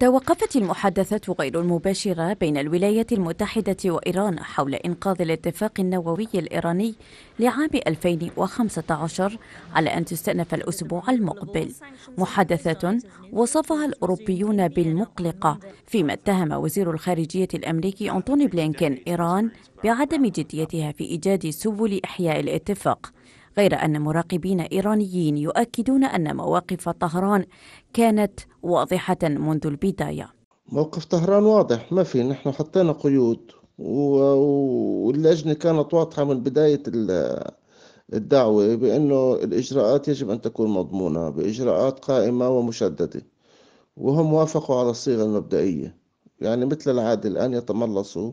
توقفت المحادثات غير المباشرة بين الولايات المتحدة وإيران حول إنقاذ الاتفاق النووي الإيراني لعام 2015 على أن تستأنف الأسبوع المقبل محادثة وصفها الأوروبيون بالمقلقة فيما اتهم وزير الخارجية الأمريكي أنتوني بلينكين إيران بعدم جديتها في إيجاد سبل إحياء الاتفاق غير أن مراقبين إيرانيين يؤكدون أن مواقف طهران كانت واضحة منذ البداية موقف طهران واضح ما في نحن حطينا قيود واللجنة كانت واضحة من بداية الدعوة بأنه الإجراءات يجب أن تكون مضمونة بإجراءات قائمة ومشددة وهم وافقوا على الصيغة المبدئية يعني مثل العادة الآن يتملصوا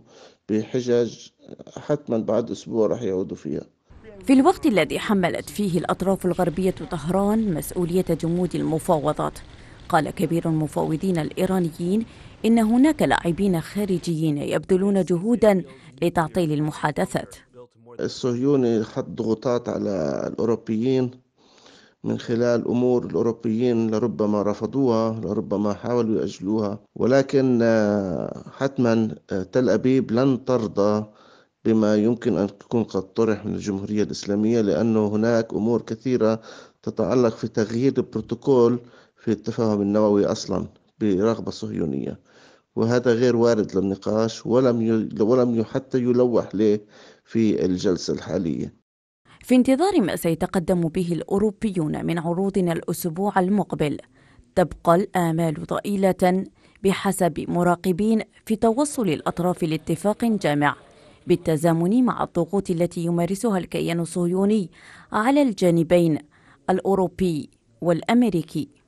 بحجج حتما بعد أسبوع رح يعودوا فيها في الوقت الذي حملت فيه الأطراف الغربية طهران مسؤولية جمود المفاوضات قال كبير المفاوضين الإيرانيين إن هناك لاعبين خارجيين يبذلون جهودا لتعطيل المحادثات الصهيوني حط ضغوطات على الأوروبيين من خلال أمور الأوروبيين لربما رفضوها لربما حاولوا يأجلوها ولكن آه، حتما آه، تل أبيب لن ترضى بما يمكن أن تكون قد طرح من الجمهورية الإسلامية لأنه هناك أمور كثيرة تتعلق في تغيير البروتوكول في التفاهم النووي أصلا برغبة صهيونية وهذا غير وارد للنقاش ولم ولم حتى يلوح له في الجلسة الحالية في انتظار ما سيتقدم به الأوروبيون من عروضنا الأسبوع المقبل تبقى الآمال ضئيلة بحسب مراقبين في توصل الأطراف لاتفاق جامع بالتزامن مع الضغوط التي يمارسها الكيان الصهيوني على الجانبين الأوروبي والأمريكي